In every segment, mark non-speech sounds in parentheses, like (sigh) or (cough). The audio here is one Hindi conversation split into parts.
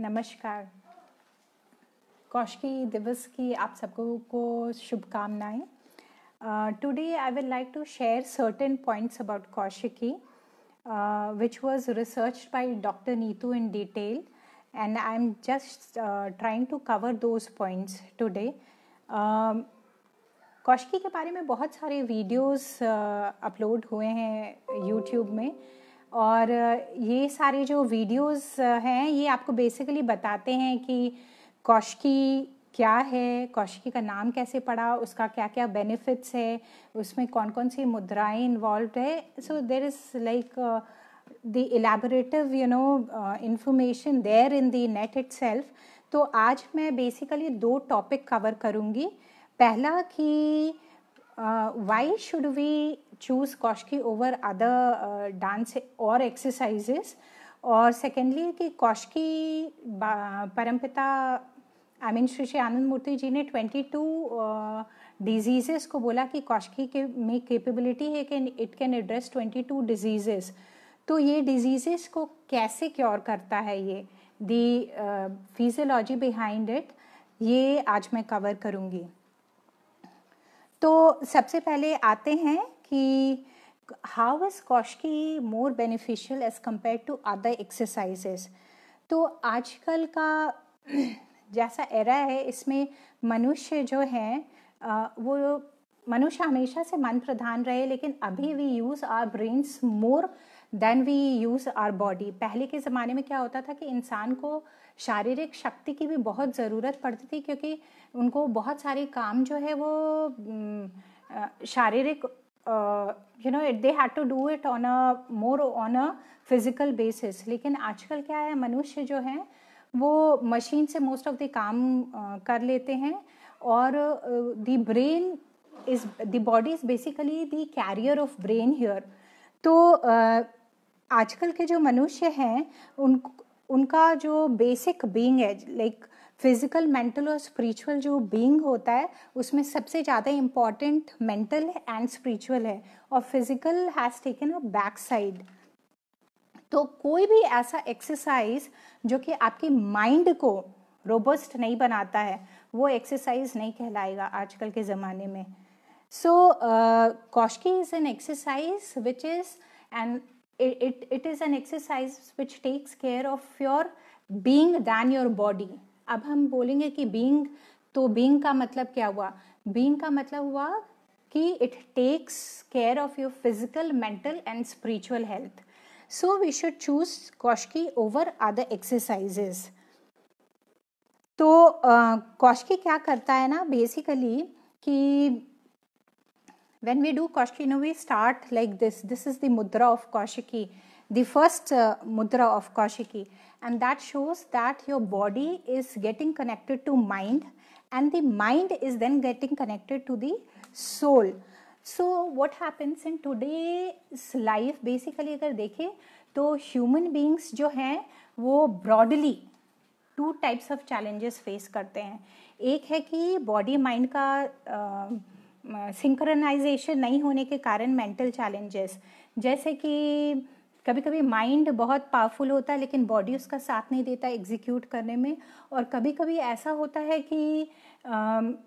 नमस्कार कौशिकी दिवस की आप सबको को शुभकामनाएं today I will like to share certain points about Kaushiki which was research by doctor Neetu in detail and I am just trying to cover those points today Kaushiki के बारे में बहुत सारे वीडियोस अपलोड uh, हुए हैं यूट्यूब में और ये सारे जो वीडियोस हैं ये आपको बेसिकली बताते हैं कि कौशकी क्या है कौशिकी का नाम कैसे पड़ा उसका क्या क्या बेनिफिट्स है उसमें कौन कौन सी मुद्राएं इन्वॉल्व है so there is like the elaborative you know information there in the net it तो आज मैं बेसिकली दो टॉपिक कवर करूँगी पहला कि why should we choose Kaushiki over other dance और एक्सरसाइजेस और सेकेंडली कि कौशकी परमपिता आई मीन श्री श्री आनंद मूर्ति जी ने ट्वेंटी टू डिजीजेस को बोला कि कौशकी के में कैपेबिलिटी है कि it can address twenty two diseases तो ये डिजीजेस को कैसे क्योर करता है ये दी फिजियोलॉजी बिहाइंड इट ये आज मैं कवर करूँगी तो सबसे पहले आते हैं कि is is koshki more beneficial as compare to other exercises तो आजकल का (clears throat) जैसा एरा है इसमें मनुष्य जो हैं वो मनुष्य हमेशा से मन प्रधान रहे लेकिन अभी we use our brains more than we use our body पहले के ज़माने में क्या होता था कि इंसान को शारीरिक शक्ति की भी बहुत ज़रूरत पड़ती थी क्योंकि उनको बहुत सारे काम जो है वो शारीरिक uh, you know it, they had to do it on a more on a physical basis लेकिन आजकल क्या है मनुष्य जो है वो मशीन से मोस्ट ऑफ द काम uh, कर लेते हैं और the brain is the body is basically the carrier of brain here तो uh, आजकल के जो मनुष्य हैं उन उनका जो बेसिक बींग है लाइक like, फिजिकल मेंटल और स्पिरिचुअल जो बीइंग होता है उसमें सबसे ज़्यादा इम्पॉर्टेंट मेंटल एंड स्पिरिचुअल है और physical has taken a back side तो कोई भी ऐसा एक्सरसाइज जो कि आपके माइंड को रोबस्ट नहीं बनाता है वो एक्सरसाइज नहीं कहलाएगा आजकल के ज़माने में so Kaushiki is an exercise which is an it it is an exercise which takes care of your being than your body अब हम बोलेंगे कि बींग तो बींग का मतलब क्या हुआ बींग का मतलब हुआ कि it takes care of your physical mental and spiritual health so we should choose Kaushiki over other exercises तो कौशकी क्या करता है ना बेसिकली कि when we do Kaushiki no we start like this this is the mudra of Kaushiki the first mudra of Kaushiki and that shows that your body is getting connected to mind and the mind is then getting connected to the soul so what happens in today's life basically अगर देखें तो ह्यूमन बींग्स जो हैं वो broadly two types of challenges face करते हैं एक है कि बॉडी माइंड का सिंक्रनाइजेशन uh, नहीं होने के कारण मेंटल चैलेंजेस जैसे कि कभी कभी माइंड बहुत पावरफुल होता है लेकिन बॉडी उसका साथ नहीं देता एग्जीक्यूट करने में और कभी कभी ऐसा होता है कि आ,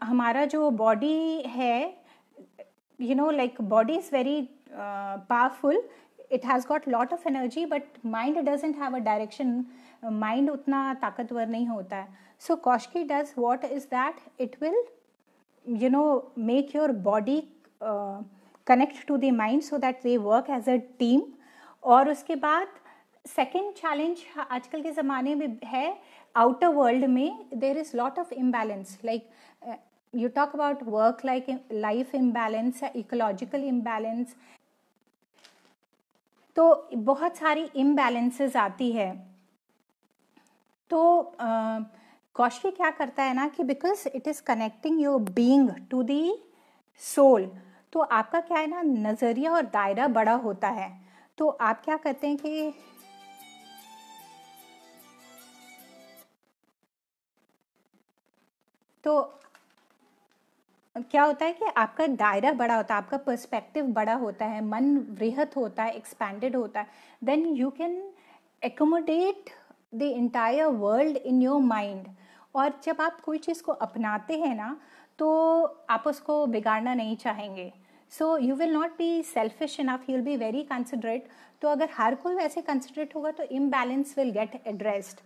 हमारा जो बॉडी है you know like body is very powerful it has got lot of energy but mind doesn't have a direction mind उतना ताकतवर नहीं होता है so Kaushiki does what is that it will you know make your body connect to the mind so that they work as a team और उसके बाद सेकेंड चैलेंज आजकल के ज़माने में है आउटर वर्ल्ड में there is lot of imbalance like you talk about work like life imbalance ecological imbalance तो बहुत सारी इम्बैलेंसेस आती है तो कौशवी क्या करता है ना कि because it is connecting your being to the soul तो आपका क्या है ना नज़रिया और दायरा बड़ा होता है तो आप क्या करते हैं कि तो क्या होता है कि आपका दायरा बड़ा होता है आपका पर्सपेक्टिव बड़ा होता है मन वृहत होता है एक्सपैंडेड होता है then you can accommodate the entire world in your mind और जब आप कोई चीज़ को अपनाते हैं ना तो आप उसको बिगाड़ना नहीं चाहेंगे so you will not be selfish enough you will be very considerate तो अगर हर कोई वैसे कंसिडरेट होगा तो imbalance will get addressed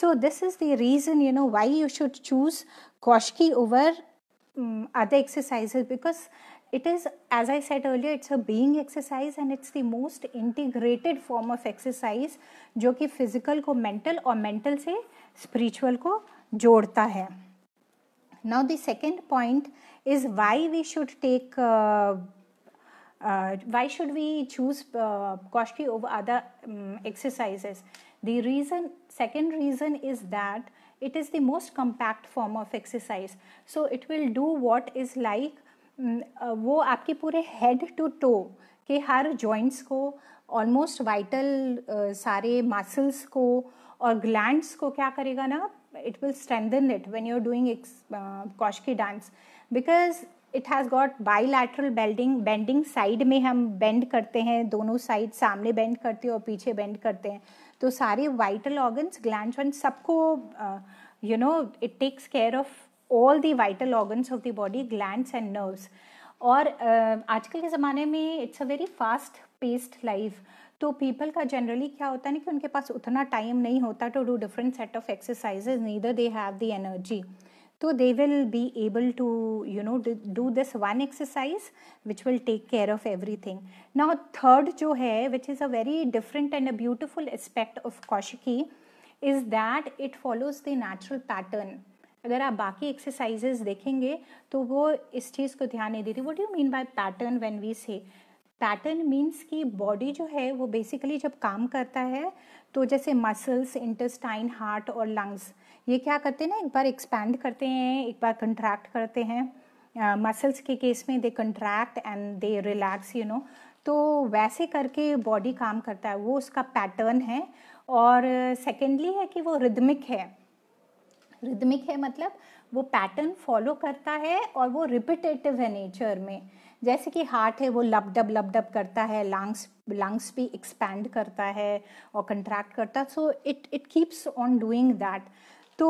so this is the reason you know why you should choose Kaushiki over other exercise because it is as I said earlier it's a being exercise and it's the most integrated form of exercise जो कि फिजिकल को मेंटल और मेंटल से स्पिरिचुअल को जोड़ता है now the second point is why we should take uh, uh why should we choose uh, Koshki over other um, exercises? The reason, second reason is that it is the most compact form of exercise. So it will do what is like वो आपके पूरे हेड टू टो के हर जॉइंट्स को ऑलमोस्ट वाइटल सारे मसल्स को और ग्लैंड्स को क्या करेगा ना it will strengthen it when you are doing Kaushiki dance because it has got bilateral bending bending side में हम बेंड करते हैं दोनों साइड सामने बेंड करते हैं और पीछे बेंड करते हैं तो सारे वाइटल ऑर्गन्स ग्लैंड वन सबको you know it takes care of all the vital organs of the body glands and nerves और uh, आजकल के ज़माने में it's a very fast paced life तो पीपल का जनरली क्या होता है ना कि उनके पास उतना टाइम नहीं होता to do different set of exercises neither they have the energy तो they will be able to you know do this one exercise which will take care of everything now third जो है which is a very different and a beautiful aspect of Kaushiki is that it follows the natural pattern अगर आप बाकी एक्सरसाइजेस देखेंगे तो वो इस चीज़ को ध्यान नहीं देती what you mean by pattern when we say pattern means की बॉडी जो है वो बेसिकली जब काम करता है तो जैसे मसल्स इंटेस्टाइन हार्ट और लंग्स ये क्या करते हैं ना एक बार एक्सपैंड करते हैं एक बार कंट्रैक्ट करते हैं मसल्स uh, के केस में they contract and they relax you know तो वैसे करके बॉडी काम करता है वो उसका पैटर्न है और सेकेंडली है कि वो रिदमिक है रिदमिक है मतलब वो पैटर्न फॉलो करता है और वो रिपीटेटिव है नेचर में जैसे कि हार्ट है वो लबडब लबडब करता है लंग्स लंग्स भी एक्सपैंड करता है और कंट्रैक्ट करता है so it it keeps on doing that तो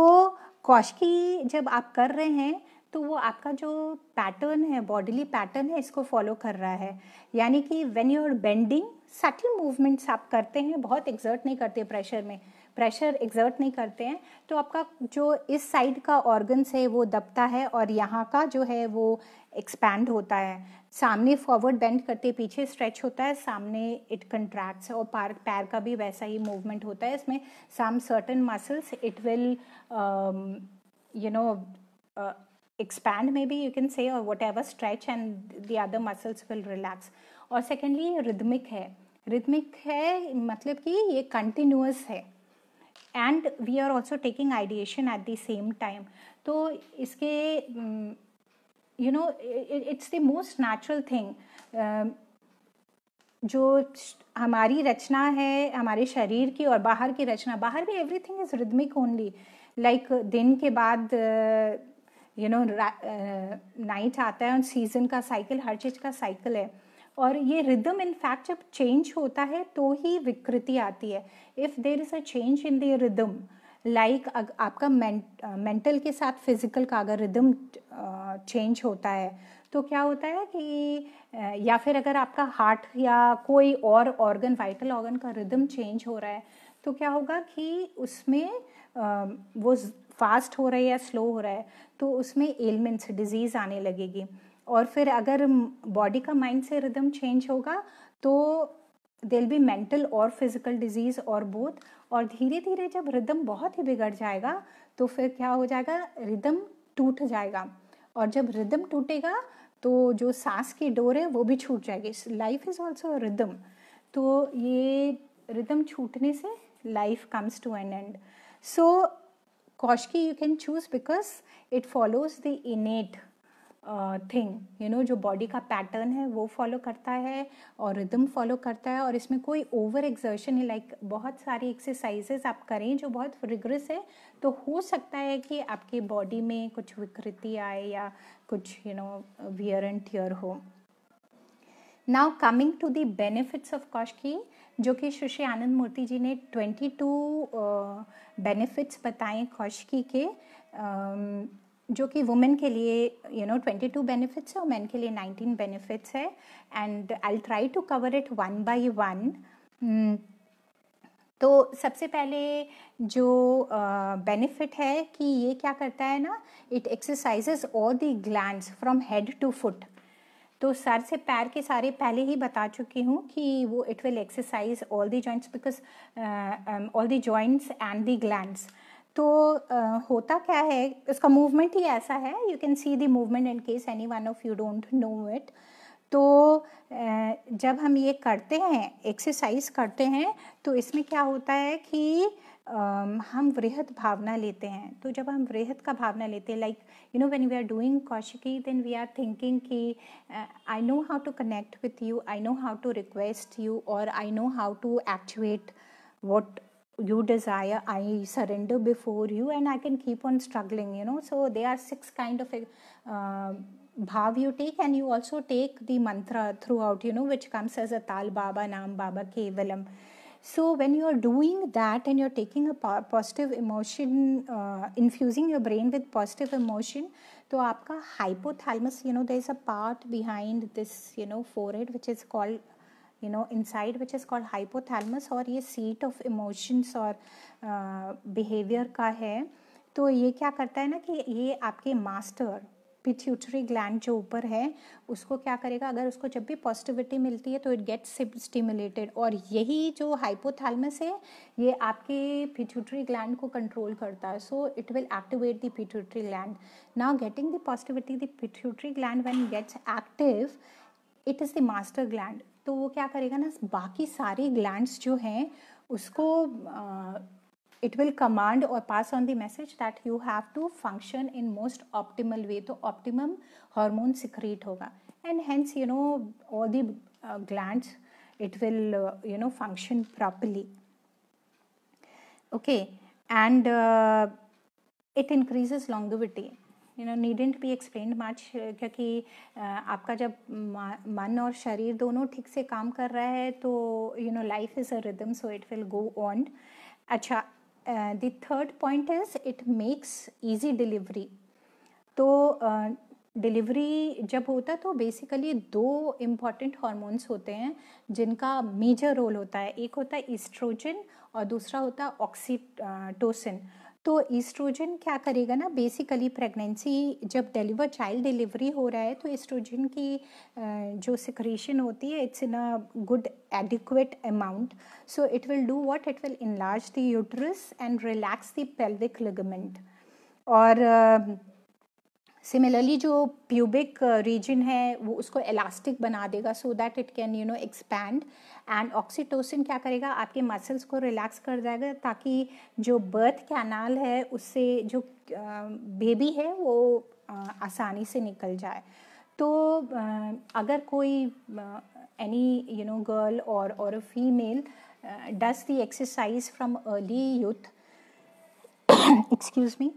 कौशकी जब आप कर रहे हैं तो वो आपका जो पैटर्न है बॉडीली पैटर्न है इसको फॉलो कर रहा है यानी कि when you are bending subtle movements आप करते हैं बहुत एक्सर्ट नहीं करते प्रेशर में प्रेशर एग्जर्ट नहीं करते हैं तो आपका जो इस साइड का ऑर्गन्स है वो दबता है और यहाँ का जो है वो एक्सपैंड होता है सामने फॉरवर्ड बेंड करते पीछे स्ट्रेच होता है सामने इट कंट्रैक्ट्स और पार पैर का भी वैसा ही मूवमेंट होता है इसमें some certain muscles it will you know expand you can say और whatever stretch and the other muscles will relax और सेकेंडली ये है रिदमिक है मतलब कि ये कंटिन्यूस है and we are also taking ideation at the same time तो इसके you know it's the most natural thing जो हमारी रचना है हमारे शरीर की और बाहर की रचना बाहर भी everything is rhythmic only like दिन के बाद यू नो नाइट आता है और सीजन का साइकिल हर चीज़ का साइकिल है और ये रिदम इनफैक्ट जब चेंज होता है तो ही विकृति आती है if there is a change in the rhythm like आपका मेंटल के साथ फिजिकल का अगर रिदम चेंज होता है तो क्या होता है कि या फिर अगर आपका हार्ट या कोई और ऑर्गन वाइटल ऑर्गन का रिदम चेंज हो रहा है तो क्या होगा कि उसमें वो फास्ट हो रहा है या स्लो हो रहा है तो उसमें एलमेंट्स डिजीज़ आने लगेगी और फिर अगर बॉडी का माइंड से रिदम चेंज होगा तो देल बी मेंटल और फिजिकल डिजीज और बोथ और धीरे धीरे जब रिदम बहुत ही बिगड़ जाएगा तो फिर क्या हो जाएगा रिदम टूट जाएगा और जब रिदम टूटेगा तो जो सांस की डोर है वो भी छूट जाएगी लाइफ इज़ ऑल्सो रिदम तो ये रिदम छूटने से life comes to an end so Kaushiki you can choose because it follows the innate thing you know जो बॉडी का पैटर्न है वो फॉलो करता है और रिदम फॉलो करता है और इसमें कोई ओवर एक्सर्शन है लाइक बहुत सारी एक्सरसाइजेज आप करें जो बहुत रिग्रेस है तो हो सकता है कि आपके बॉडी में कुछ विकृति आए या कुछ you know wear and tear हो now coming to the benefits of की जो कि सुश्री आनंद मूर्ति जी ने ट्वेंटी टू बेनिफिट्स बताए कौशकी के जो कि वुमेन के लिए you know twenty two benefits है और मैन के लिए नाइनटीन बेनिफिट्स है and I try to cover it one by one तो सबसे पहले जो बेनिफिट uh, है कि ये क्या करता है ना it exercises all the gland from head to foot तो सर से पैर के सारे पहले ही बता चुकी हूँ कि वो it will exercise all the joints because all the joints and the glands तो uh, होता क्या है इसका मूवमेंट ही ऐसा है you can see the movement in case any one of you don't know it तो uh, जब हम ये करते हैं एक्सरसाइज करते हैं तो इसमें क्या होता है कि uh, हम वृहद भावना लेते हैं तो जब हम वृहद का भावना लेते हैं like you know when we are doing Kaushiki then we are thinking कि I know how to connect with you I know how to request you और I know how to actuate what you desire i surrender before you and i can keep on struggling you know so there are six kind of uh, bhav you take and you also take the mantra throughout you know which comes as a tal baba nam baba kevalam so when you are doing that and you're taking a positive emotion uh, infusing your brain with positive emotion to आपका hypothalamus, you know, there is a part behind this, you know, forehead which is called. You know inside which is called hypothalamus और ये सीट ऑफ इमोशंस और uh, का है तो ये क्या करता है ना कि ये आपके मास्टर पिथ्यूटरी ग्लैंड जो ऊपर है उसको क्या करेगा अगर उसको जब भी पॉजिटिविटी मिलती है तो इट गेट्स स्टिमुलेटेड और यही जो हाइपोथैलमस है ये आपके पिथ्यूटरी ग्लैंड को कंट्रोल करता है so it will activate the pituitary gland now getting the positivity the pituitary gland when gets active it is the master gland तो वो क्या करेगा ना बाकी सारी ग्लैंड्स जो हैं उसको इट विल कमांड और pass on the message that you have to function in most optimal way तो ऑप्टिमम हार्मोन सिक्रिएट होगा and hence you know all the glands it will you know function properly okay and it increases it you know needn't be explain much क्योंकि uh, आपका जब मन और शरीर दोनों ठीक से काम कर रहा है तो you know life is a rhythm so it will go on अच्छा the third point is it makes easy delivery तो डिलीवरी uh, जब होता तो बेसिकली दो इम्पॉर्टेंट हॉर्मोन्स होते हैं जिनका मेजर रोल होता है एक होता है ईस्ट्रोजन और दूसरा होता है ऑक्सीटोसिन तो ईस्ट्रोजन क्या करेगा ना बेसिकली प्रेगनेंसी जब डिलीवर चाइल्ड डिलीवरी हो रहा है तो ईस्ट्रोजन की जो सिक्रेशन होती है it's in a good adequate amount so it will do what it will enlarge the uterus and relax the pelvic ligament और सिमिलरली जो प्यूबिक रीजन है वो उसको इलास्टिक बना देगा so that it can you know expand and oxytocin क्या करेगा आपके मसल्स को रिलैक्स कर जाएगा ताकि जो बर्थ कैनाल है उससे जो बेबी है वो आसानी से निकल जाए तो अगर कोई एनी यू नो गर्ल और और female does the exercise from early youth excuse me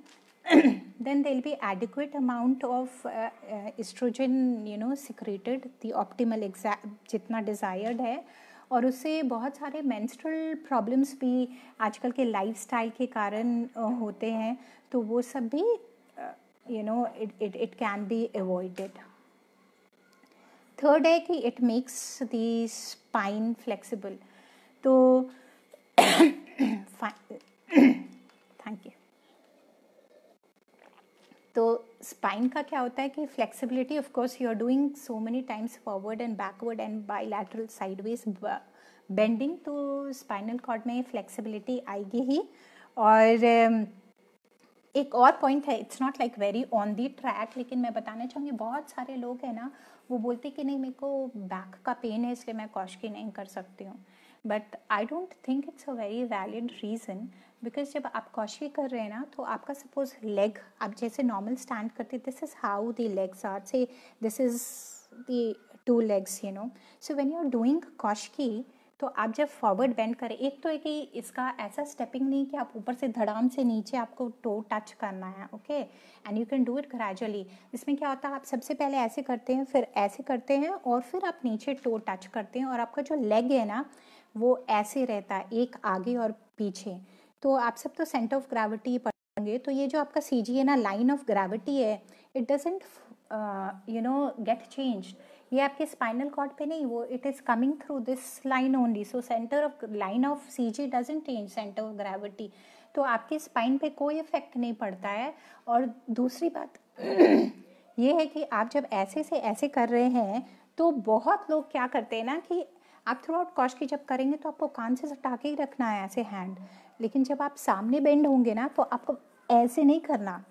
then they be adequate amount of of you know secreted the optimal exact जितना डिज़ायर्ड है uh, और उससे बहुत सारे मैंस्ट्रल प्रॉब्लम्स भी आजकल के लाइफस्टाइल के कारण होते हैं तो वो सब भी you know it it it can be avoided third है कि it makes the spine flexible तो थैंक (coughs) यू (coughs) तो स्पाइन का क्या होता है कि flexibility of course you are doing so many times forward and backward and bilateral sideways bending तो स्पाइनल कॉर्ड में फ्लेक्सिबिलिटी आएगी ही और um, एक और पॉइंट है it's not like very on the track लेकिन मैं बताना चाहूँगी बहुत सारे लोग हैं ना वो बोलते कि नहीं मेरे को बैक का पेन है इसलिए मैं कॉश की नहीं कर सकती हूँ but I don't think it's a very valid reason because जब आप कौशी कर रहे हैं ना तो आपका सपोज लेग आप जैसे नॉर्मल स्टैंड करते this is how the legs are say this is the two legs you know so when you are doing Kaushiki तो आप जब फॉरवर्ड बेंड करें एक तो है कि इसका ऐसा स्टेपिंग नहीं कि आप ऊपर से धड़ाम से नीचे आपको टो टच करना है okay and you can do it gradually इसमें क्या होता है आप सबसे पहले ऐसे करते हैं फिर ऐसे करते हैं और फिर आप नीचे टो टच करते हैं और आपका जो लेग है ना वो ऐसे रहता है एक आगे और पीछे तो आप सब तो सेंटर ऑफ ग्रेविटी पढ़ेंगे तो ये जो आपका सी जी है ना लाइन ऑफ ग्रेविटी है it doesn't you know get change ये आपके स्पाइनल कॉर्ड पे नहीं वो it is coming through this line only so centre of line of C G doesn't change centre of gravity तो आपके स्पाइन पे कोई इफेक्ट नहीं पड़ता है और दूसरी बात (clears throat) ये है कि आप जब ऐसे से ऐसे कर रहे हैं तो बहुत लोग क्या करते हैं ना कि आप थ्रू आउट कॉश की जब करेंगे तो आपको कान से सटा के ही रखना है ऐसे हैंड लेकिन जब आप सामने बेंड होंगे ना तो आपको ऐसे नहीं करना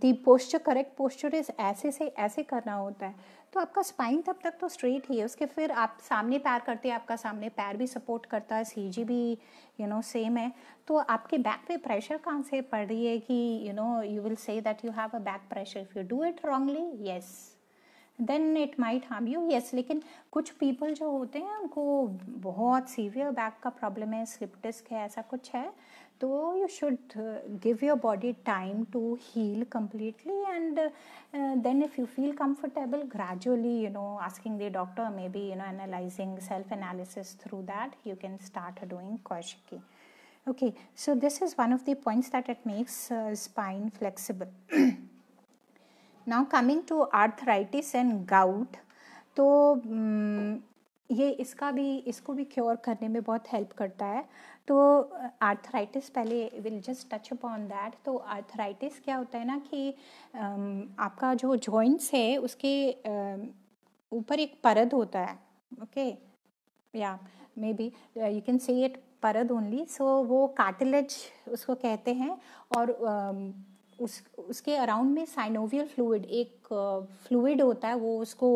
the posture correct posture is ऐसे से ऐसे करना होता है तो आपका स्पाइन तब तक तो स्ट्रेट ही है उसके फिर आप सामने पैर करते हैं आपका सामने पैर भी सपोर्ट करता है सी जी भी यू नो सेम है तो आपके बैक पे प्रेशर कहाँ से पड़ रही है कि you know you will say that you have a back pressure if you do it wrongly yes then it might harm you yes लेकिन कुछ पीपल जो होते हैं उनको बहुत सीवियर बैक का प्रॉब्लम है स्लिप डिस्क है ऐसा कुछ है तो you should give your body time to heal completely and then if you feel comfortable gradually you know asking the doctor maybe you know analysing self analysis through that you can start doing Kaushiki okay so this is one of the points that it makes spine spine (clears throat) now coming to arthritis and gout तो ये इसका भी इसको भी क्योर करने में बहुत हेल्प करता है तो आर्थराइटिस पहले will just touch upon that तो आर्थराइटिस क्या होता है ना कि आपका जो जॉइंट्स है उसके ऊपर एक परद होता है ओके या maybe you can see it परद ओनली सो वो कार्टिलेज उसको कहते हैं और उस उसके अराउंड में साइनोवियल फ्लूड एक फ्लूड होता है वो उसको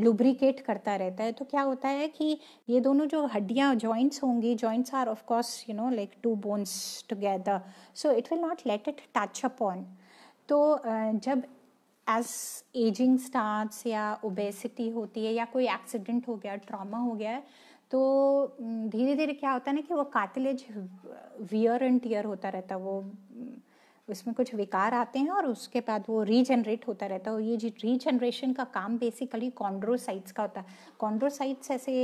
लुब्रिकेट करता रहता है तो क्या होता है कि ये दोनों जो हड्डियाँ जॉइंट्स होंगी joints are of course you know like two bones together so it will not let it touch on तो जब एज एजिंग स्टार्ट्स या ओबेसिटी होती है या कोई एक्सीडेंट हो गया ट्रामा हो गया है तो धीरे धीरे क्या होता है ना कि वो कातिलेज वियर एंड टीयर होता रहता है वो उसमें कुछ विकार आते हैं और उसके बाद वो रीजनरेट होता रहता है और ये जी रीजनरेशन का काम बेसिकली कॉन्ड्रोसाइट्स का होता है कॉन्ड्रोसाइट्स ऐसे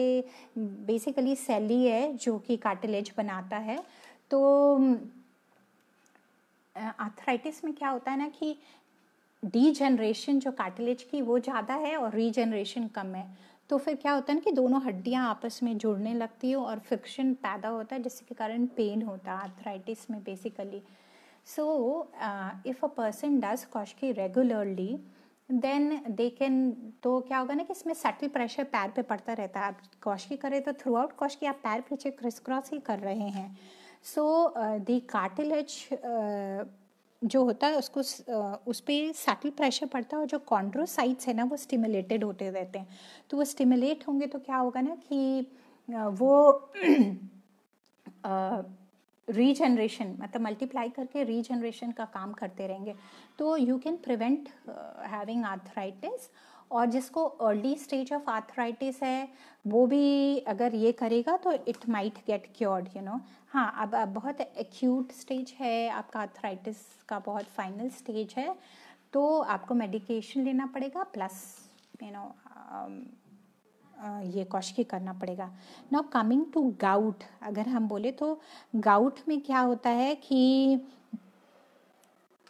बेसिकली सेली है जो कि कार्टिलेज बनाता है तो आर्थराइटिस में क्या होता है ना कि डीजनरेशन जो कार्टिलेज की वो ज़्यादा है और रीजनरेशन कम है तो फिर क्या होता है ना कि दोनों हड्डियाँ आपस में जुड़ने लगती है और फ्रिक्शन पैदा होता है जिसके कारण पेन होता है आर्थराइटिस में basically So, uh, if a person does Koshki regularly, then they can तो क्या होगा ना कि इसमें सटल प्रेशर पैर पे पड़ता रहता है आप कौशकी करें तो थ्रू आउट कौशकी आप पैर पीछे क्रिस क्रॉस ही कर रहे हैं सो दी कार्टिलेज जो होता है उसको uh, उस पर सटल प्रेशर पड़ता है और जो कॉन्ड्रोसाइट्स है ना वो स्टिमुलेटेड होते रहते हैं तो वो स्टिमुलेट होंगे तो क्या होगा ना कि uh, वो (clears throat) uh, रीजनरेशन मतलब मल्टीप्लाई करके रीजनरेशन का काम करते रहेंगे तो you can prevent having arthritis और जिसको अर्ली स्टेज ऑफ आर्थराइटिस है वो भी अगर ये करेगा तो it might get cured you know हाँ अब अब बहुत एक्यूट स्टेज है आपका आर्थराइटिस का बहुत फाइनल स्टेज है तो आपको मेडिकेशन लेना पड़ेगा प्लस यू नो ये कौशिकी करना पड़ेगा नाउ कमिंग टू गाउट अगर हम बोले तो गाउट में क्या होता है कि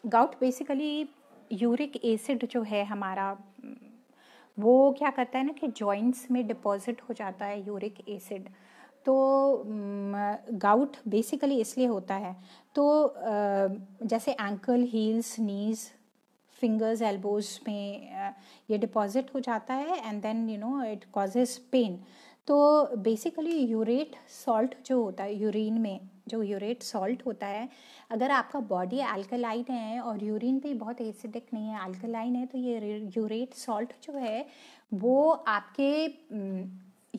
गाउट बेसिकली यूरिक एसिड जो है हमारा वो क्या करता है ना कि जॉइंट्स में डिपॉजिट हो जाता है यूरिक एसिड तो गाउट बेसिकली इसलिए होता है तो जैसे ankle heels knees fingers elbows में uh, ये डिपॉजिट हो जाता है and then you know it causes pain तो बेसिकली यूरेट सॉल्ट जो होता है यूरिन में जो यूरेट सॉल्ट होता है अगर आपका बॉडी अल्कलाइन है और यूरिन भी बहुत एसिडिक नहीं है अल्कलाइन है तो ये यूरेट सॉल्ट जो है वो आपके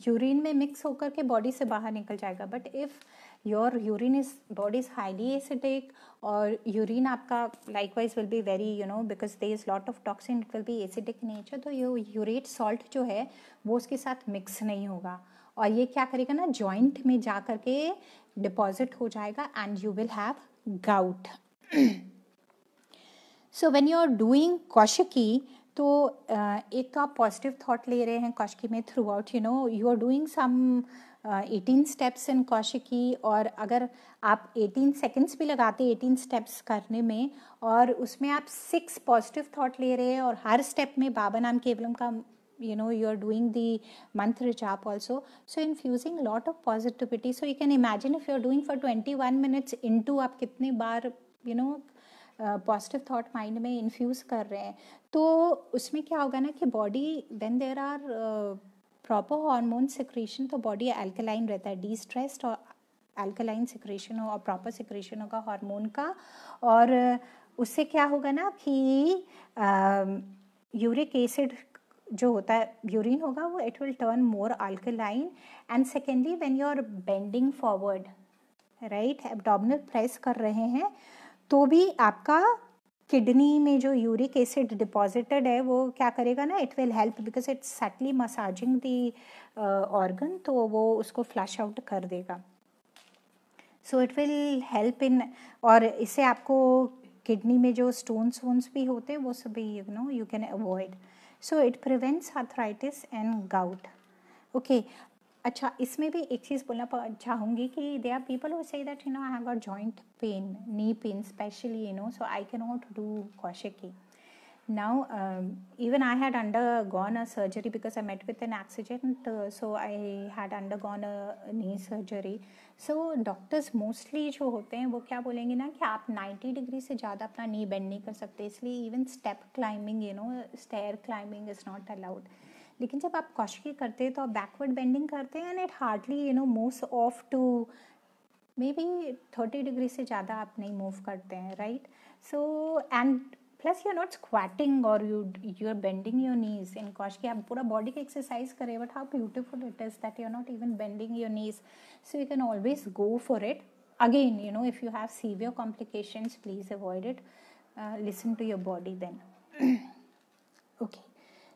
यूरिन mm, में मिक्स होकर के बॉडी से बाहर निकल जाएगा but if your urine is body is highly acidic और यूरिन आपका likewise will be very you know because there is lot of toxin it will be acidic nature तो ये यूरेट सॉल्ट जो है वो उसके साथ मिक्स नहीं होगा और ये क्या करेगा ना जॉइंट में जा कर के डिपॉजिट हो जाएगा and you will have gout so when you are doing Kaushiki तो uh, एक तो आप पॉजिटिव थॉट ले रहे हैं कौशिकी में throughout you know you are doing some eighteen steps in Kaushiki और अगर आप एटीन सेकेंड्स भी लगाते एटीन स्टेप्स करने में और उसमें आप सिक्स पॉजिटिव थॉट ले रहे हैं और हर स्टेप में बाबा नाम केवलम का you know doing the month rich आप also so infusing lot of positivity so you can imagine if you are doing for twenty one minutes in two आप कितने बार you know positive thought mind में इन्फ्यूज़ कर रहे हैं तो उसमें क्या होगा ना कि body when there are proper hormone secretion तो बॉडी एल्कलाइन रहता है डी स्ट्रेस्ड और एल्कलाइन सिक्रेशन हो और प्रॉपर सिक्रेशन होगा हार्मोन का और उससे क्या होगा ना कि यूरिक एसिड जो होता है यूरिन होगा वो it will turn more alkaline and secondly when you are bending forward right abdominal press कर रहे हैं तो भी आपका किडनी में जो यूरिक एसिड डिपॉजिटेड है वो क्या करेगा ना it will help because it's subtly massaging the organ तो वो उसको फ्लश आउट कर देगा so it will help in और इससे आपको किडनी में जो स्टोन्स वोन्स भी होते हैं वो सभी you know you can avoid so it prevents arthritis and gout okay अच्छा इसमें भी एक चीज़ बोलना चाहूँगी कि there are people who say that you know I have got joint pain knee pain specially you know so I can not do kosheki now even I had undergone a surgery because I met with an accident so I had undergone a knee surgery so doctors mostly जो होते हैं वो क्या बोलेंगे ना कि आप नाइन्टी डिग्री से ज़्यादा अपना नी बेंड नहीं कर सकते इसलिए even step climbing you know stair climbing is not allowed लेकिन जब आप कौशिकी करते हैं तो आप बैकवर्ड बेंडिंग करते हैं and it hardly you know moves off to maybe thirty degree से ज़्यादा आप नहीं मूव करते हैं right so and plus you are not squatting और you you are bending your knees in Kaushiki आप पूरा बॉडी की एक्सरसाइज करें but how beautiful it is that you are not even bending your knees so you can always go for it again you know if you have severe complication please avoid it listen to your body then okay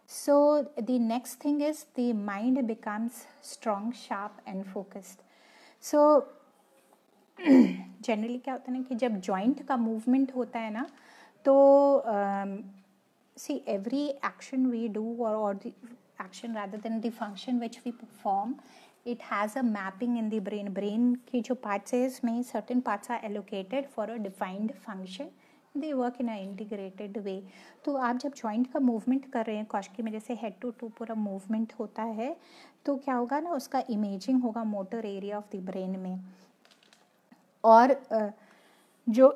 So the next thing is the mind becomes strong, sharp, and focused. So (clears throat) generally क्या होता है ना कि जब joint का movement होता है ना तो um, see every action we do or the action rather than the function which we perform it has a mapping in the brain brain ki jo parts hai usme certain parts are allocated for a defined function they work in a integrated way तो आप जब जॉइंट का मूवमेंट कर रहे हैं कॉशकी में जैसे हेड टू टू पूरा मूवमेंट होता है तो क्या होगा ना उसका इमेजिंग होगा motor area of the brain में और जो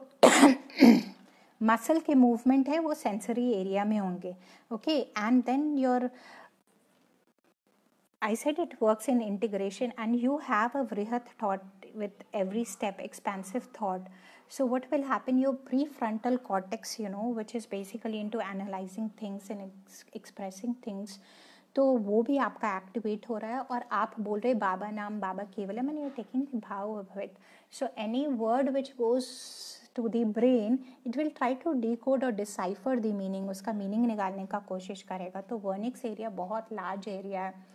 मसल (coughs) के मूवमेंट है वो सेंसरी एरिया में होंगे okay and then your I said it works in integration, and you have a Vrihat thought with every step, expansive thought. So, what will happen? Your prefrontal cortex, you know, which is basically into analyzing things and ex- expressing things, तो वो भी आपका एक्टिवेट हो रहा है और आप बोल रहे बाबा Nam Baba Kevalam and you taking भाव of it so any word which goes to the brain it will try to decode और डिसाइफर द मीनिंग उसका मीनिंग निकालने का कोशिश करेगा तो वर्निक्स एरिया बहुत लार्ज एरिया है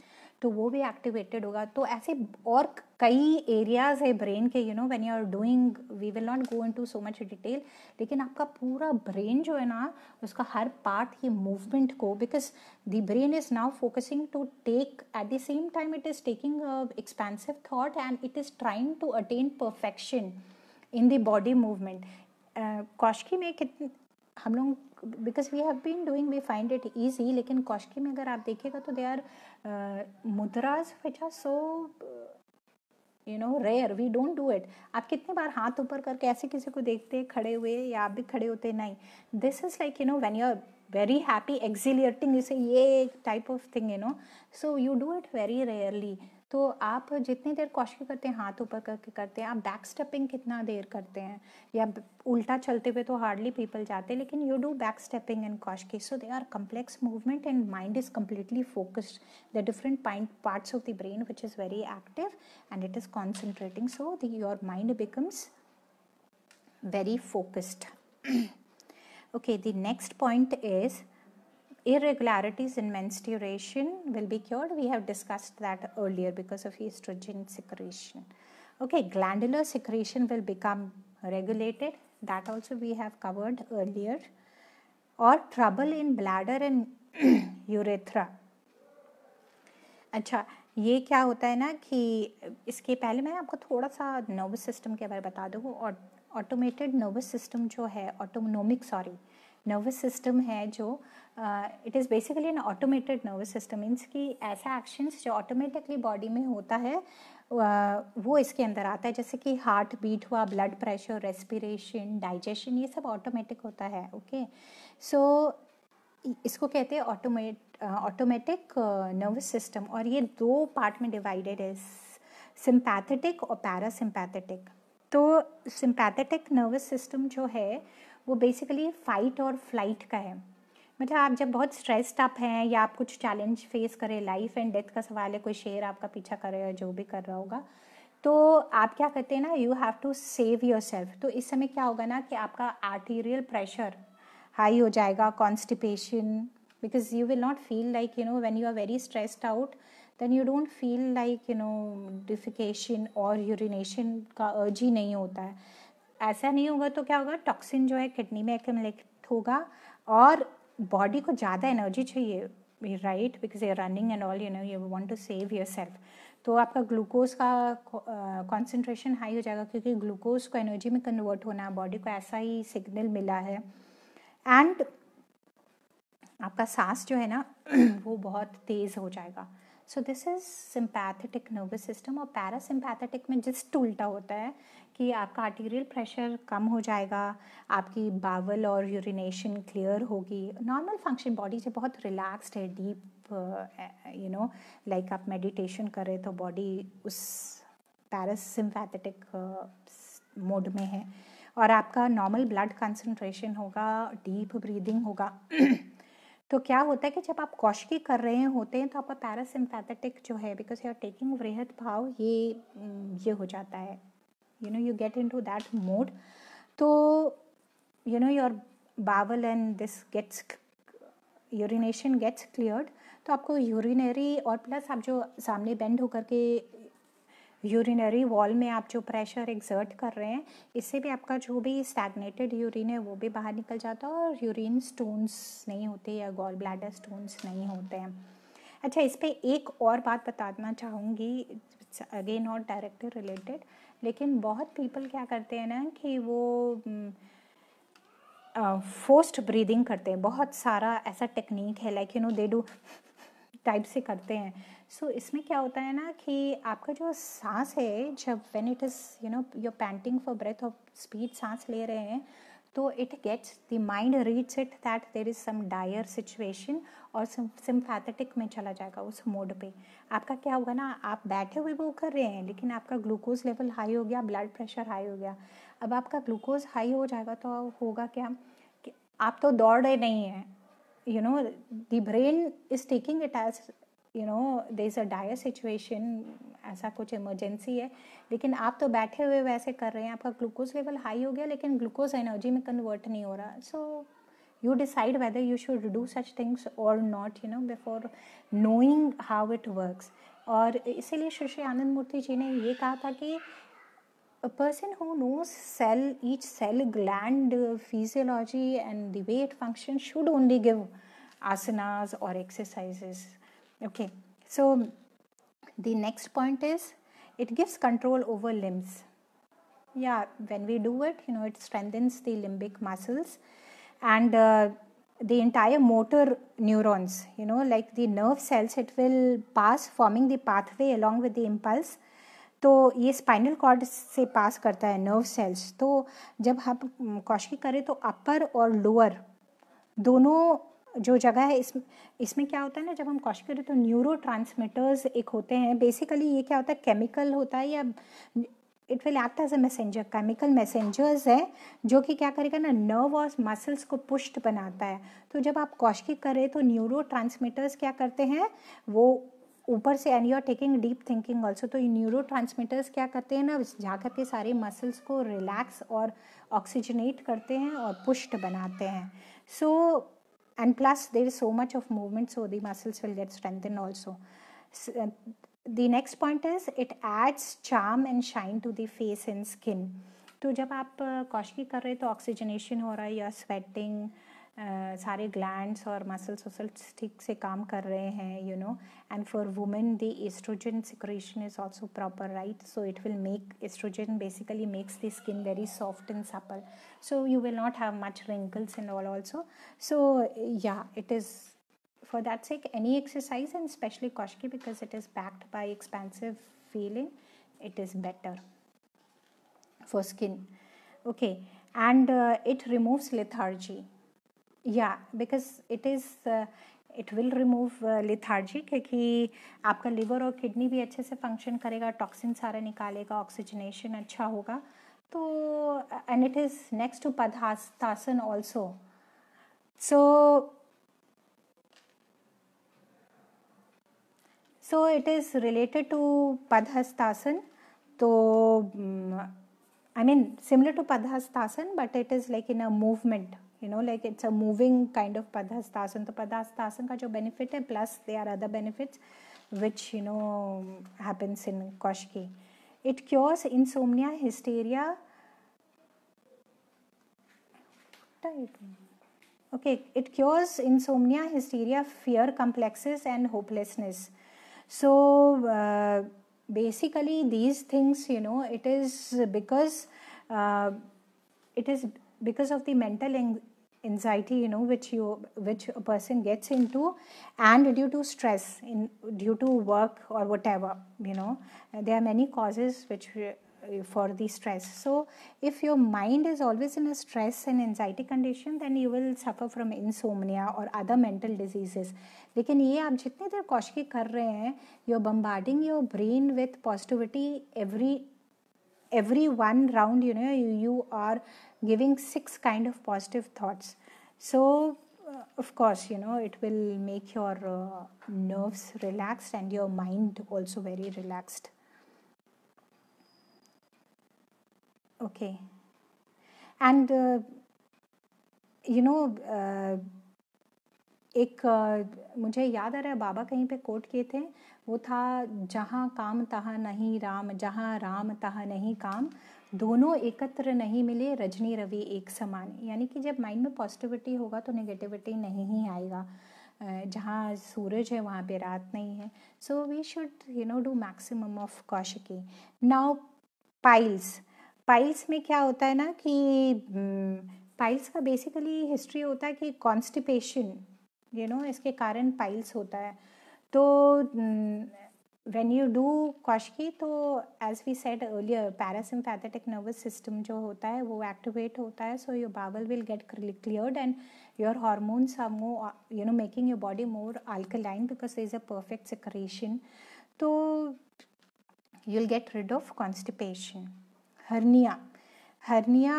तो वो भी एक्टिवेटेड होगा तो ऐसे और कई एरियाज है ब्रेन के you know when you are doing we will not go into so much detail लेकिन आपका पूरा ब्रेन जो है ना उसका हर पार्ट ये मूवमेंट को because the brain is now focusing to take at the same time it is taking expansive thought and it is trying to attain perfection in the body movement Kaushiki में कितने हम लोग because we have been doing we find it easy लेकिन कौशकी में अगर आप देखिएगा तो there are mudras which are so you know rare we don't do it आप कितने बार हाथ ऊपर करके ऐसे किसी को देखते खड़े हुए या आप भी खड़े होते नहीं this is like you know when you are very happy exhilarating इसे ये type of thing you know so you do it very rarely तो आप जितनी देर कोशिश करते हैं हाथ ऊपर करके करते हैं आप बैक स्टेपिंग कितना देर करते हैं या उल्टा चलते हुए तो हार्डली पीपल जाते हैं लेकिन you do back stepping and Kaushiki so they are complex movement and mind is completely focused the different parts of the brain which is very active and it is concentrating so the your mind becomes very focused okay the next point is irregularities in menstruation will be cured. We have discussed that earlier because of estrogen secretion. Okay, glandular secretion will become regulated. That also we have covered earlier. Or trouble in bladder and urethra. अच्छा ये क्या होता है ना कि इसके पहले मैं आपको थोड़ा सा नर्वस सिस्टम के बारे में बता दूँ और ऑटोमेटेड नर्वस सिस्टम जो है ऑटोनोमिक सॉरी नर्वस सिस्टम है जो it is basically an automated nervous system means कि ऐसा एक्शंस जो ऑटोमेटिकली बॉडी में होता है वो इसके अंदर आता है जैसे कि हार्ट बीट हुआ ब्लड प्रेशर रेस्पिरेशन डाइजेशन ये सब ऑटोमेटिक होता है ओके सो इसको कहते हैं ऑटोमेट ऑटोमेटिक नर्वस सिस्टम और ये दो पार्ट में डिवाइडेड है सिंपैथेटिक और पैरासिम्पैथेटिक तो सिंपैथेटिक नर्वस सिस्टम जो है वो बेसिकली फ़ाइट और फ्लाइट का है मतलब आप जब बहुत स्ट्रेस्ड अप हैं या आप कुछ चैलेंज फेस करें लाइफ एंड डेथ का सवाल है कोई शेयर आपका पीछा कर रहा है जो भी कर रहा होगा तो आप क्या करते हैं ना you have to save yourself तो इस समय क्या होगा ना कि आपका आर्टीरियल प्रेशर हाई हो जाएगा constipation because you will not feel like you know when you are very stressed out then you don't feel like you know defecation और यूरिनेशन का अर्ज ही नहीं होता है ऐसा नहीं होगा तो क्या होगा टॉक्सिन जो है किडनी में एक्यूमुलेट होगा और बॉडी को ज़्यादा एनर्जी चाहिए राइट बिकॉज ये running and all you know you want to save yourself तो आपका ग्लूकोज का कॉन्सेंट्रेशन uh, हाई हो जाएगा क्योंकि ग्लूकोज को एनर्जी में कन्वर्ट होना बॉडी को ऐसा ही सिग्नल मिला है एंड आपका सांस जो है ना (clears throat) वो बहुत तेज़ हो जाएगा so this is sympathetic nervous system और पैरासिम्पैथेटिक में जस्ट उल्टा होता है कि आपका आर्टीरियल प्रेशर कम हो जाएगा आपकी बावल और यूरिनेशन क्लियर होगी नॉर्मल फंक्शन बॉडी से बहुत रिलैक्स्ड है डीप यू नो लाइक आप मेडिटेशन करें तो बॉडी उस पैरासिम्पैथेटिक मोड uh, में है और आपका नॉर्मल ब्लड कंसनट्रेशन होगा डीप ब्रीदिंग होगा (clears throat) तो क्या होता है कि जब आप कौशिकी कर रहे होते हैं तो आपका पैरासिम्पैथेटिक जो है बिकॉज यू आर टेकिंग वृहद भाव ये ये हो जाता है you know you get in into that mode तो you know your bowel and this gets urination gets cleared तो आपको यूरिनरी और प्लस आप जो सामने बेंड होकर के यूरिनरी वॉल में आप जो प्रेशर एग्जर्ट कर रहे हैं इससे भी आपका जो भी स्टैगनेटेड यूरिन है वो भी बाहर निकल जाता है और यूरिन स्टोन्स नहीं होते या गॉल ब्लैडर स्टोन्स नहीं होते हैं अच्छा इस पर एक और बात बताना चाहूँगी अगेन और डायरेक्टली रिलेटेड लेकिन बहुत पीपल क्या करते हैं ना कि वो फोस्ट हम्म, ब्रीदिंग करते हैं बहुत सारा ऐसा टेक्निक है like you know they do type से करते हैं सो so, इसमें क्या होता है ना कि आपका जो सांस है जब when it is you know your panting for breath और स्पीड सांस ले रहे हैं तो it gets the mind reads it that there is some dire situation और सिम्फैथेटिक में चला जाएगा उस मोड पे आपका क्या होगा ना आप बैठे हुए वो कर रहे हैं लेकिन आपका ग्लूकोज लेवल हाई हो गया ब्लड प्रेशर हाई हो गया अब आपका ग्लूकोज हाई हो जाएगा तो होगा क्या कि आप तो दौड़ रहे नहीं हैं you know the brain is taking it as you know there is a dire situation ऐसा कुछ इमरजेंसी है लेकिन आप तो बैठे हुए वैसे कर रहे हैं आपका ग्लूकोज लेवल हाई हो गया लेकिन ग्लूकोज एनर्जी में कन्वर्ट नहीं हो रहा so you decide whether you should do such things और not you know before knowing how it works और इसीलिए श्री श्री आनंद मूर्ति जी ने ये कहा था कि a person who knows cell each cell gland physiology and the way it function should only give asanas और exercises okay so the next point is it gives control over limbs yeah when we do it you know it strengthens the limbic muscles and uh, the entire motor neurons you know like the nerve cells it will pass forming the pathway along with the impulse तो ये स्पाइनल कॉर्ड से पास करता है नर्व सेल्स तो जब हम हाँ कोशिश करें तो अपर और लोअर दोनों जो जगह है इस इसमें क्या होता है ना जब हम कोशिश करें तो न्यूरो एक होते हैं बेसिकली ये क्या होता है केमिकल होता है या it will act as a messenger chemical messengers है जो कि क्या करेगा ना नर्व और मसल्स को पुष्ट बनाता है तो जब आप कौशिक करें तो न्यूरो क्या करते हैं वो ऊपर से and you are taking deep thinking also तो न्यूरो ट्रांसमीटर्स क्या करते हैं ना जाकर के सारे मसल्स को रिलैक्स और ऑक्सीजनेट करते हैं और पुष्ट बनाते हैं सो so, and plus there is so much of movement so the muscles will get strengthened also uh, the next point is it adds charm and shine to the face and skin तो जब आप uh, कॉशकी कर रहे हो तो ऑक्सीजनेशन हो रहा स्वेटिंग सारे ग्लैंड्स और मसल्स वसल्स ठीक से काम कर रहे हैं you know and for women the oestrogen secretion is also proper right so it will make oestrogen basically makes the skin very soft and supple so you will not have much wrinkles in all also so yeah it is for that sake any exercise and specially Kaushiki because it is backed by expansive feeling it is better for skin okay and it removes lethargy yeah because it is it will remove lethargy क्योंकि आपका लिवर और किडनी भी अच्छे से फंक्शन करेगा टॉक्सिन सारा निकालेगा ऑक्सीजनेशन अच्छा होगा तो and it is next to Padasana also so so it is related to Padahastasana तो I mean similar to Padahastasana but it is like in a movement you know like it's a moving kind of padhastasana. So padhastasana ka jo benefit hai plus there are other benefits which you know happens in Koshki. It cures insomnia, hysteria. Okay, it cures insomnia, hysteria, fear complexes, and hopelessness. So uh, basically, these things, you know, it is because uh, it is because of the mental anxiety you know which you which a person gets into and due to stress in due to work or whatever you know uh, there are many causes which uh, for the stress so if your mind is always in a stress and anxiety condition then you will suffer from insomnia or other mental diseases लेकिन ये आप जितनी देर कोशिश कर रहे हैं you are bombarding your brain with positivity every every one round you know you are giving six kind of positive thoughts so uh, of course you know it will make your uh, nerves relaxed and your mind also very relaxed okay and uh, you know uh, एक मुझे याद आ रहा है बाबा कहीं पे कोट किए थे वो था जहाँ काम तहा नहीं राम जहाँ राम तहा नहीं काम दोनों एकत्र नहीं मिले रजनी रवि एक समान यानी कि जब माइंड में पॉजिटिविटी होगा तो नेगेटिविटी नहीं ही आएगा जहाँ सूरज है वहाँ पे रात नहीं है so we should you know do maximum of Kaushiki now piles piles में क्या होता है ना कि पाइल्स हम्म, का बेसिकली हिस्ट्री होता है कि कॉन्स्टिपेशन यू नो इसके कारण पाइल्स होता है तो hmm, when you do Kaushiki तो as we said earlier parasympathetic nervous system जो होता है वो एक्टिवेट होता है so your bowel will get clear and your hormones are more you know making your body more alkaline because is a perfect secretion तो you will get rid of constipation hernia hernia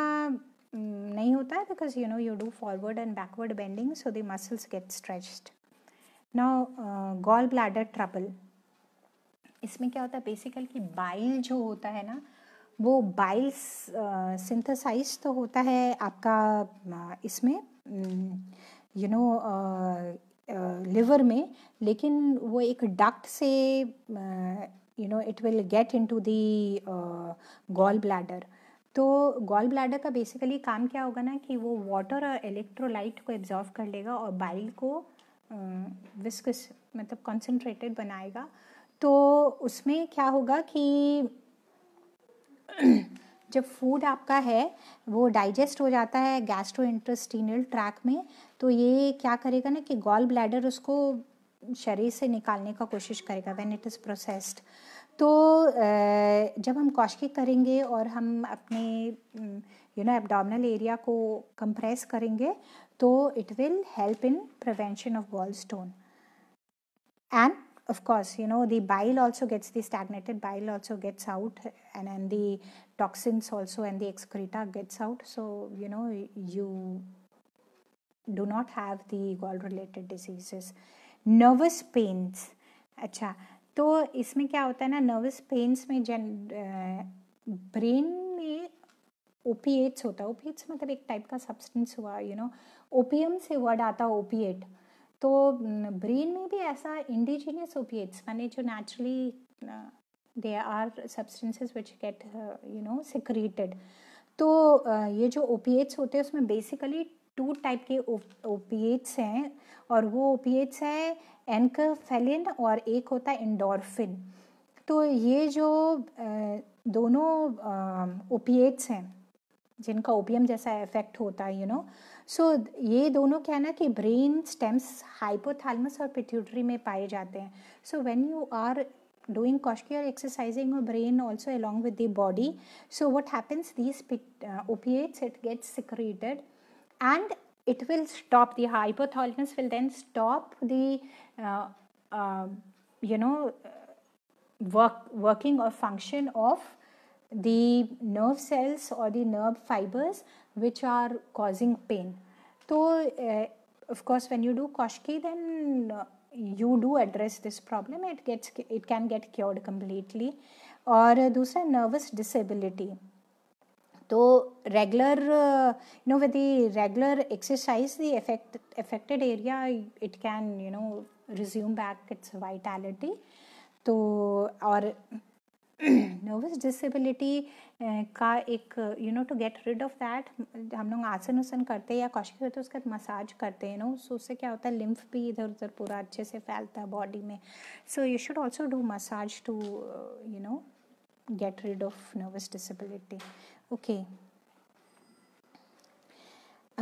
नहीं होता है because you know you do forward and backward bending so the muscles get stretched now gall bladder trouble इसमें क्या होता है बेसिकल कि बाइल जो होता है ना वो बाइल सिंथेसाइज तो होता है आपका इसमें यू नो लिवर में लेकिन वो एक डक्ट से you know it will get in to the gall bladder तो गॉल ब्लैडर का बेसिकली काम क्या होगा ना कि वो वाटर और इलेक्ट्रोलाइट को एब्जॉर्व कर लेगा और बाइल को विस्कस मतलब कॉन्सेंट्रेटेड बनाएगा तो उसमें क्या होगा कि (clears throat) जब फूड आपका है वो डाइजेस्ट हो जाता है गैस्ट्रो इंटेस्टिनल ट्रैक में तो ये क्या करेगा ना कि गॉल ब्लैडर उसको शरीर से निकालने का कोशिश करेगा वेन इट इज़ प्रोसेस्ड तो जब हम कौशिक करेंगे और हम अपने यू नो एब्डोमिनल एरिया को कंप्रेस करेंगे तो it will help in prevention of gall stone and of course, you know, the bile also gets, the stagnated bile also gets out and, and the toxins also and the excreta gets out. So, you know, you do not have the gall related diseases nervous pains अच्छा तो इसमें क्या होता है ना नर्वस पेन्स में जन ब्रेन में ओपीएट्स होता है ओपीएट्स मतलब एक टाइप का सब्सटेंस हुआ यू नो ओपीएम से वर्ड आता है ओपीएट तो ब्रेन में भी ऐसा इंडिजीनियस ओपिएट्स मैंने जो naturally they are substances which get you know secreted तो uh, ये जो ओपिएट्स होते हैं उसमें बेसिकली टू टाइप के ओपिएट्स हैं और वो ओपिएट्स हैं एनकफेलिन और एक होता है इंडोरफिन तो ये जो uh, दोनों ओपिएट्स um, हैं जिनका ओपियम जैसा इफेक्ट होता है you you know know, so so, ये दोनों क्या है ना कि ब्रेन स्टेम्स हाइपोथैलमस और पिट्यूटरी में पाए जाते हैं so when you are doing Kaushiki exercising और brain also along with the body so what happens this opiates it gets secreted and it will stop the hypothalamus will then stop the you know work working और function of the nerve cells or the nerve fibers which are causing pain. So, uh, of course, when you do Koshki, then uh, you do address this problem. It gets it can get cured completely. Or, uh, दूसरा nervous nervous disability. So, regular, uh, you know, with the regular exercise, the affected area it can you know resume back its vitality So, or nervous (clears throat) disability uh, का एक you know to get rid of that हम लोग आसन उसन करते हैं या कौशिक होते हैं उसके बाद मसाज करते हैं नो सो उससे क्या होता है लिम्फ भी इधर उधर पूरा अच्छे से फैलता है बॉडी में so you should also do massage to you know get rid of nervous disability okay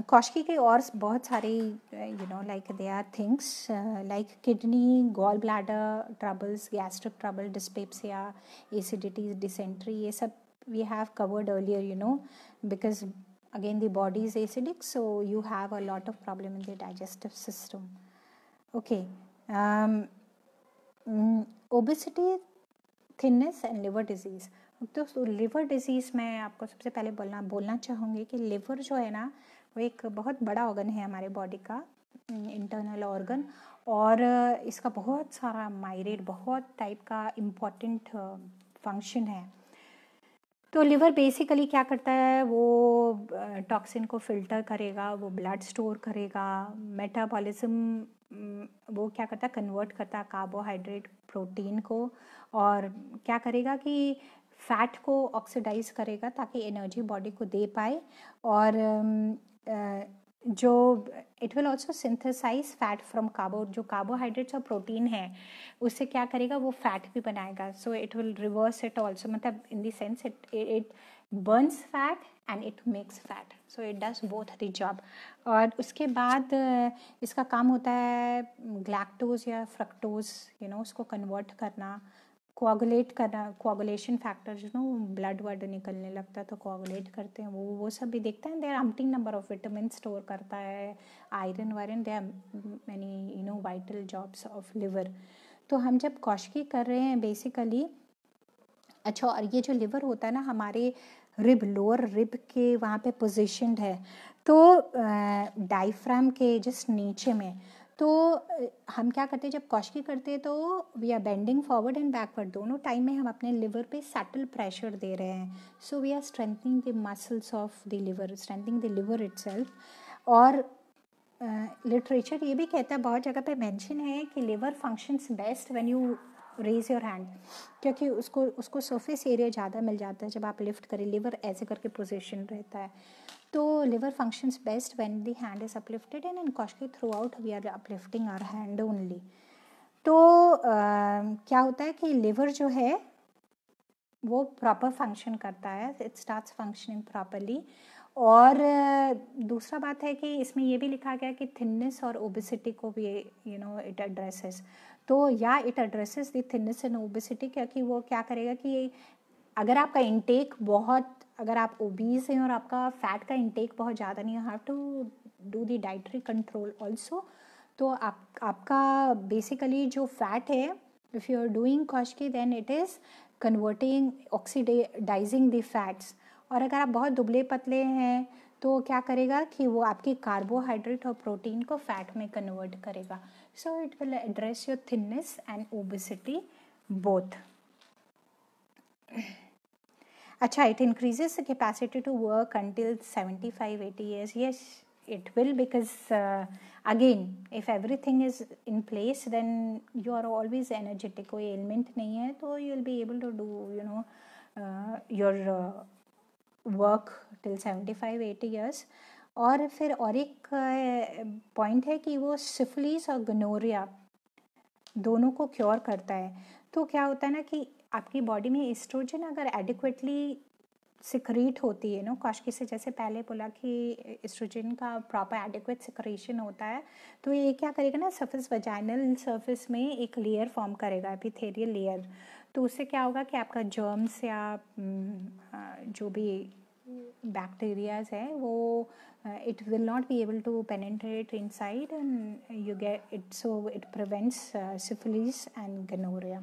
Kaushiki uh, के और बहुत सारे you know like they are things like kidney gall bladder troubles gastric trouble dyspepsia acidity dysentery ये सब we have covered earlier you know because again the body is acidic so you have a lot of problem in the digestive system okay obesity thinness and liver disease तो लिवर डिजीज़ में आपको सबसे पहले बोलना बोलना चाहूँगी कि लिवर जो है ना वो एक बहुत बड़ा ऑर्गन है हमारे बॉडी का इंटरनल ऑर्गन और इसका बहुत सारा माइरेट बहुत टाइप का इम्पॉर्टेंट फंक्शन है तो लिवर बेसिकली क्या करता है वो टॉक्सिन को फिल्टर करेगा वो ब्लड स्टोर करेगा मेटाबॉलिज्म वो क्या करता है कन्वर्ट करता है कार्बोहाइड्रेट प्रोटीन को और क्या करेगा कि फैट को ऑक्सीडाइज करेगा ताकि एनर्जी बॉडी को दे पाए और जो it will also synthesize fat from carbo जो कार्बोहाइड्रेट्स और प्रोटीन है उससे क्या करेगा वो फैट भी बनाएगा so it will reverse it also मतलब in the sense it it burns fat and it makes fat so it does both the job और उसके बाद इसका काम होता है ग्लैक्टोज या फ्रक्टोज यू नो उसको कन्वर्ट करना कोआगुलेट करना कोआगुलेशन फैक्टर जो ना ब्लड वर्ड निकलने लगता है तो कोआगुलेट करते हैं वो वो सब भी देखते हैं देर अमटिंग नंबर ऑफ विटामिन स्टोर करता है आयरन वायरन there many you know vital jobs of liver तो हम जब कौशकी कर रहे हैं बेसिकली अच्छा और ये जो लिवर होता है ना हमारे रिब लोअर रिब के वहाँ पे पोजीशनड है तो डाइफ्राम के जस्ट नीचे में तो हम क्या करते हैं जब कौशकी करते हैं तो we are bending forward and backward दोनों टाइम में हम अपने लिवर पे सेटल प्रेशर दे रहे हैं so we are strengthening the muscles of the liver strengthening the liver itself और लिटरेचर uh, ये भी कहता है बहुत जगह पे मेंशन है कि liver functions best when you raise your hand क्योंकि उसको उसको सरफेस एरिया ज़्यादा मिल जाता है जब आप लिफ्ट करें लिवर ऐसे करके पोजीशन रहता है तो liver best best the hand is uplifted and and in throughout we are uplifting our hand only तो क्या होता है कि लिवर जो है वो प्रॉपर फंक्शन करता है इट स्टार्ट फंक्शनिंग प्रॉपरली और दूसरा बात है कि इसमें ये भी लिखा गया कि थिननेस और ओबेसिटी को भी यू नो इट एड्रेसेस तो या it addresses the thinness and obesity क्योंकि वो क्या करेगा कि अगर आपका इनटेक बहुत अगर आप ओबीज हैं और आपका फैट का इंटेक बहुत ज़्यादा नहीं have to do the dietary control also तो आप आपका बेसिकली जो फैट है if you are doing Kaushiki then it is converting oxidizing the fats और अगर आप बहुत दुबले पतले हैं तो क्या करेगा कि वो आपके कार्बोहाइड्रेट और प्रोटीन को फैट में कन्वर्ट करेगा so it will address your thinness and obesity both अच्छा it increases capacity to work until seventy five eighty years yes it will because again if everything is in place then you are always energetic कोई एलिमेंट नहीं है तो you will be able to do you know your work till seventy five eighty years और फिर और एक पॉइंट uh, है कि वो सिफलीस और गनोरिया दोनों को क्योर करता है तो क्या होता है ना कि आपकी बॉडी में एस्ट्रोजन अगर एडिक्वेटली सिक्रीट होती है नो काशकी से जैसे पहले बोला कि एस्ट्रोजन का प्रॉपर एडिक्वेट सिक्रेशन होता है तो ये क्या करेगा ना सर्फिस वजाइनल सर्फिस में एक लेयर फॉर्म करेगा एपिथेरियल लेयर तो उससे क्या होगा कि आपका जर्म्स या हम्म, जो भी बैक्टीरियाज है वो it will not be able to penetrate inside and you get it so it prevents syphilis and gonorrhoea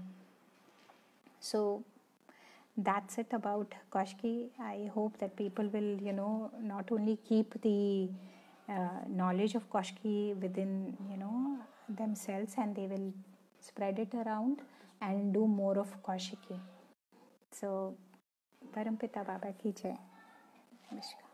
so that's it about koshki i hope that people will you know not only keep the uh, knowledge of koshki within you know themselves and they will spread it around and do more of koshiki so parampita baba ki jai namaskar